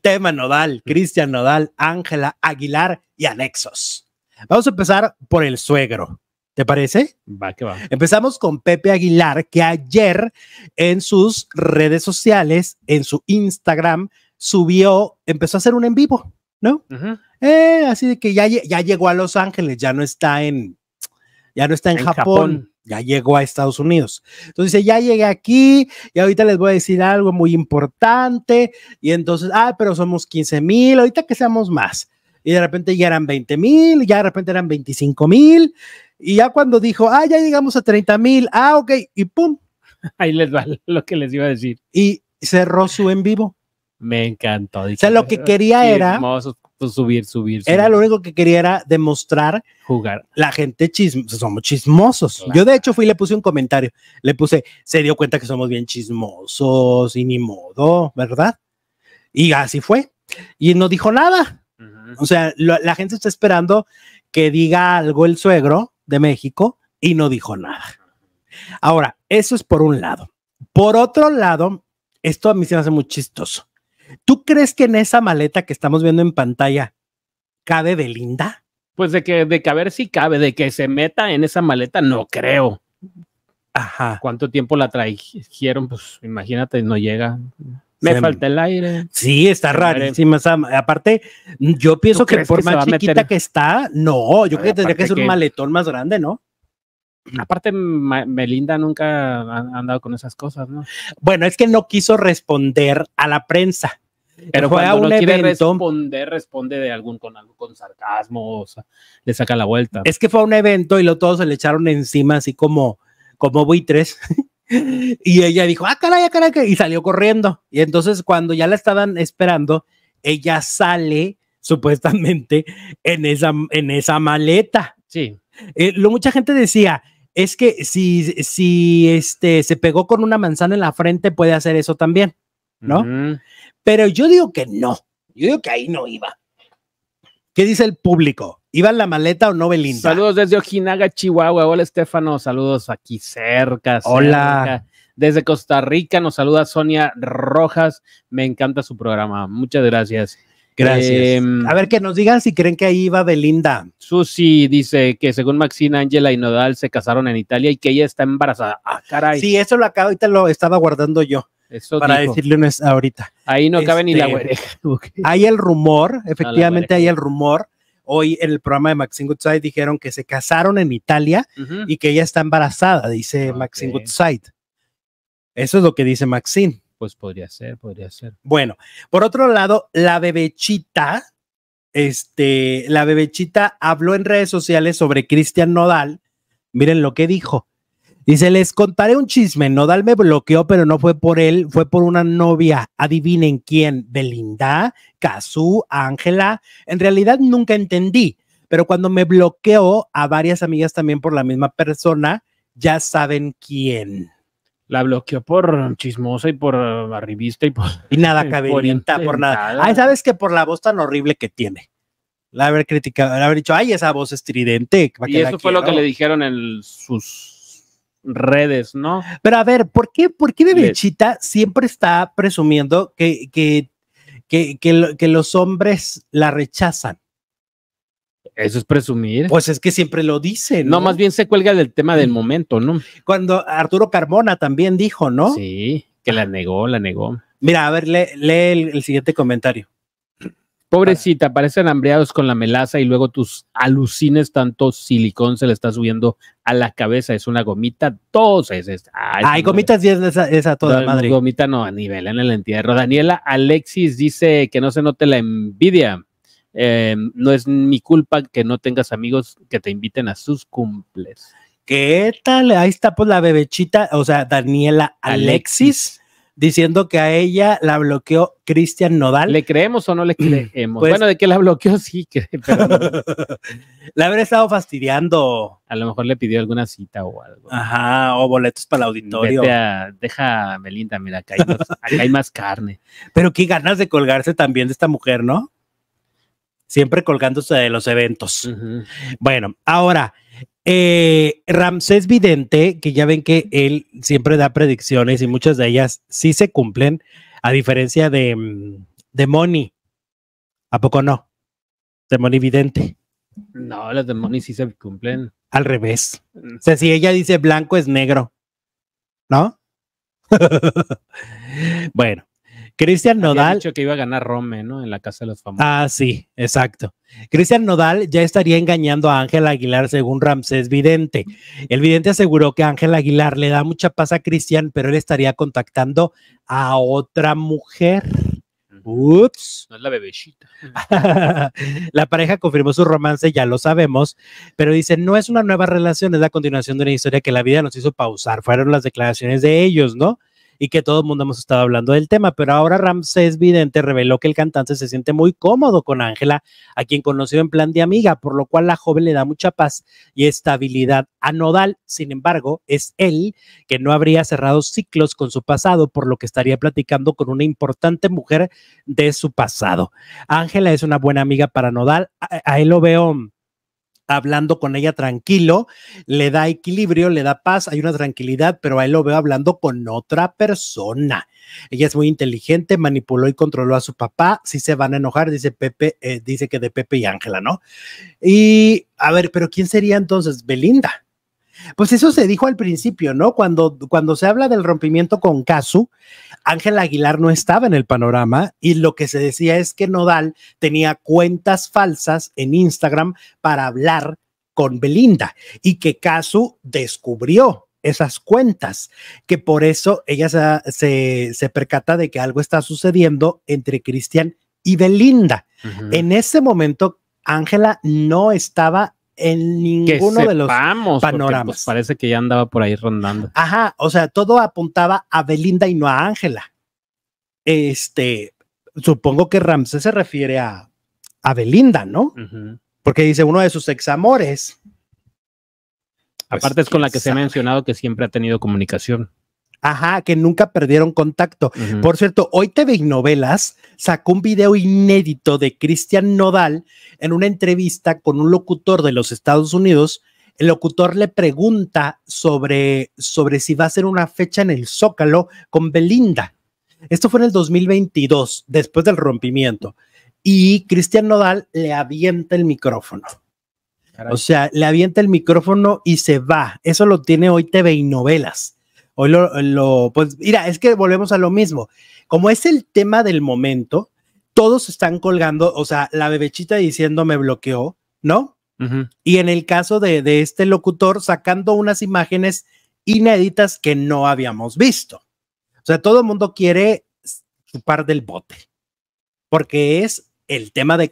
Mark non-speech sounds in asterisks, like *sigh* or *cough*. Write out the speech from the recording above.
tema Nodal, mm. Cristian Nodal, Ángela Aguilar y Anexos. Vamos a empezar por el suegro. ¿Te parece? Va, que va. Empezamos con Pepe Aguilar, que ayer en sus redes sociales, en su Instagram, subió, empezó a hacer un en vivo, ¿no? Eh, así de que ya, ya llegó a Los Ángeles, ya no está en, ya no está en, Japón ya llegó a Estados Unidos. Entonces dice, ya llegué aquí y ahorita les voy a decir algo muy importante. Y entonces, ah, pero somos 15 mil, ahorita que seamos más. Y de repente ya eran 20 mil, ya de repente eran 25 mil. Y ya cuando dijo, ah, ya llegamos a 30 mil, ah, ok, y pum. *laughs* Ahí les va lo que les iba a decir. Y cerró su en vivo. Me encantó. o sea, lo que quería era... Pues, subir, subir, Era lo único que quería era demostrar. Jugar. La gente chismosa pues, somos chismosos. Yo de hecho fui y le puse un comentario. Le puse, se dio cuenta que somos bien chismosos y ni modo, ¿verdad? Y así fue. Y no dijo nada. O sea, la gente está esperando que diga algo el suegro de México y no dijo nada. Ahora, eso es por un lado. Por otro lado, esto a mí se me hace muy chistoso. ¿Tú crees que en esa maleta que estamos viendo en pantalla cabe de Linda? Pues de que de ver si cabe, de que se meta en esa maleta, no creo. Ajá. ¿Cuánto tiempo la trajeron? Pues imagínate, no llega. Me falta el aire. Sí, está rarísima. aparte, yo pienso que por más chiquita que está, no, yo creo que tendría que ser un maletón más grande, ¿no? Aparte, Melinda nunca ha andado con esas cosas, ¿no? Bueno, es que no quiso responder a la prensa. Pero Fue cuando no quiere responder, responde de algún con algo con sarcasmo, o sea, le saca la vuelta. Es que fue un evento y lo todos se le echaron encima así como como buitres. *laughs* y ella dijo, ah, "Ah, caray, ah, caray", y salió corriendo. Y entonces cuando ya la estaban esperando, ella sale supuestamente en esa en esa maleta. Sí. Eh, lo mucha gente decía, es que si, si este, se pegó con una manzana en la frente, puede hacer eso también, ¿no? Pero yo digo que no, yo digo que ahí no iba. ¿Qué dice el público? ¿Iba en la maleta o no Belinda? Saludos desde Ojinaga, Chihuahua. Hola, Estefano. Saludos aquí cerca. Hola. Desde Costa Rica nos saluda Sonia Rojas. Me encanta su programa. Muchas gracias. Gracias. Em, a ver, que nos digan si creen que ahí iba Belinda. Susi dice que según Maxine, Angela y Nodal se casaron en Italia y que ella está embarazada. Ah, caray. Sí, eso lo acabo ahorita lo estaba guardando yo para decirle no ahorita. Ahí no cabe ni la oreja. Este, *laughs* hay el rumor, efectivamente hay el rumor. Hoy en el programa de Maxine Goodside dijeron que se casaron en Italia y que ella está embarazada, dice Maxine Goodside. Eso es lo que dice Maxine. Pues podría ser, podría ser. Bueno, por otro lado, la bebechita, este, la bebechita habló en redes sociales sobre Cristian Nodal. Miren lo que dijo. Dice, les contaré un chisme. Nodal me bloqueó, pero no fue por él, fue por una novia. Adivinen quién, Belinda, Kazú, Ángela. En realidad nunca entendí, pero cuando me bloqueó a varias amigas también por la misma persona, ya saben quién. La bloqueó por chismosa y por arribista y por... Y nada, *laughs* cabellita, por, nada. Ay, ¿sabes que Por la voz tan horrible que tiene la haber criticado, la haber dicho, ay, esa voz estridente. Y eso fue lo que le dijeron en sus redes, ¿no? Pero a ver, ¿por qué, por qué Bebechita siempre está presumiendo que, que, que, los hombres la rechazan? Eso es presumir. Pues es que siempre lo dice, ¿no? No, más bien se cuelga del tema del mm. momento, ¿no? Cuando Arturo Carmona también dijo, ¿no? Sí, que la negó, la negó. Mira, a ver, lee, el, siguiente comentario. Pobrecita, parecen hambreados con la melaza y luego tus alucines, tanto silicón se le está subiendo a la cabeza. Es una gomita todos Es, esta. ay, gomitas 10 esa, esa toda madre. Gomita no, a nivel en el entierro. Daniela Alexis dice que no se note la envidia. Em, no es mi culpa que no tengas amigos que te inviten a sus cumples. ¿Qué tal? Ahí está pues la bebechita, o sea, Daniela Alexis diciendo que a ella la bloqueó Cristian Nodal. ¿Le creemos o no le *clears throat* creemos? Pues bueno, de que la bloqueó sí, *laughs* *laughs* la habría estado fastidiando. A lo mejor le pidió alguna cita o algo. Ajá, o boletos para el auditorio. deja a Melinda, mira, acá hay, más, carne. *laughs* Pero qué ganas de colgarse también de esta mujer, ¿no? Siempre colgándose de los eventos. Bueno, ahora, eh, Ramsés Vidente, que ya ven que él siempre da predicciones y muchas de ellas sí se cumplen, a diferencia de, mm, de Moni. ¿A poco no? De Vidente. No, las de Moni sí se cumplen. Al revés. Mm. O sea, si ella dice blanco es negro, ¿no? *laughs* bueno, Cristian Nodal. dicho que iba a ganar Rome, ¿no? En la Casa de los Famosos. Ah, sí, exacto. Cristian Nodal ya estaría engañando a Ángel Aguilar según Ramsés Vidente. El vidente aseguró que Ángel Aguilar le da mucha paz a Cristian, pero él estaría contactando a otra mujer. Ups. No es la bebecita. *laughs* la pareja confirmó su romance, ya lo sabemos, pero dice, no es una nueva relación, es la continuación de una historia que la vida nos hizo pausar. Fueron las declaraciones de ellos, ¿no? y que todo el mundo hemos estado hablando del tema, pero ahora Ramsés Vidente reveló que el cantante se siente muy cómodo con Ángela, a quien conoció en plan de amiga, por lo cual la joven le da mucha paz y estabilidad a Nodal. Sin embargo, es él que no habría cerrado ciclos con su pasado, por lo que estaría platicando con una importante mujer de su pasado. Ángela es una buena amiga para Nodal, a, a él lo veo hablando con ella tranquilo, le da equilibrio, le da paz, hay una tranquilidad, pero ahí lo veo hablando con otra persona. Ella es muy inteligente, manipuló y controló a su papá. Si se van a enojar, dice Pepe, eh, dice que de Pepe y Ángela, ¿no? Y a ver, pero ¿quién sería entonces Belinda? Pues eso se dijo al principio, ¿no? Cuando, cuando se habla del rompimiento con Casu, Ángela Aguilar no estaba en el panorama y lo que se decía es que Nodal tenía cuentas falsas en Instagram para hablar con Belinda y que Casu descubrió esas cuentas, que por eso ella se, percata de que algo está sucediendo entre Cristian y Belinda. En ese momento, Ángela no estaba en ninguno de los pues, panoramas. parece que ya andaba por ahí rondando. Ajá, o sea, todo apuntaba a Belinda y no a Ángela. Este, supongo que Ramsés se refiere a, a Belinda, ¿no? Porque dice uno de sus examores. Aparte es con la que se ha mencionado que siempre ha tenido comunicación. Ajá, que nunca perdieron contacto. Por cierto, hoy TV y Novelas sacó un video inédito de Cristian Nodal en una entrevista con un locutor de los Estados Unidos. El locutor le pregunta sobre, sobre si va a ser una fecha en el Zócalo con Belinda. Esto fue en el 2022, después del rompimiento. Y Cristian Nodal le avienta el micrófono. O sea, le avienta el micrófono y se va. Eso lo tiene hoy TV y Novelas. Hoy lo, pues mira, es que volvemos a lo mismo. Como es el tema del momento, todos están colgando, o sea, la bebechita diciendo me bloqueó, ¿no? Y en el caso de, de, este locutor, sacando unas imágenes inéditas que no habíamos visto. O sea, todo el mundo quiere chupar del bote, porque es el tema de